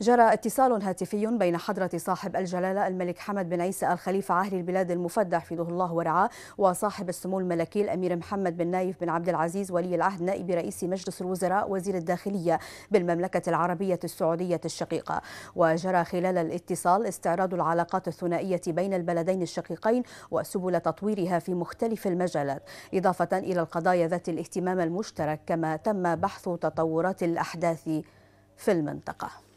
جرى اتصال هاتفي بين حضرة صاحب الجلالة الملك حمد بن عيسى الخليفة عاهل البلاد المفدى حفظه الله ورعاه وصاحب السمو الملكي الأمير محمد بن نايف بن عبد العزيز ولي العهد نائب رئيس مجلس الوزراء وزير الداخلية بالمملكة العربية السعودية الشقيقة وجرى خلال الاتصال استعراض العلاقات الثنائية بين البلدين الشقيقين وسبل تطويرها في مختلف المجالات إضافة إلى القضايا ذات الاهتمام المشترك كما تم بحث تطورات الأحداث في المنطقة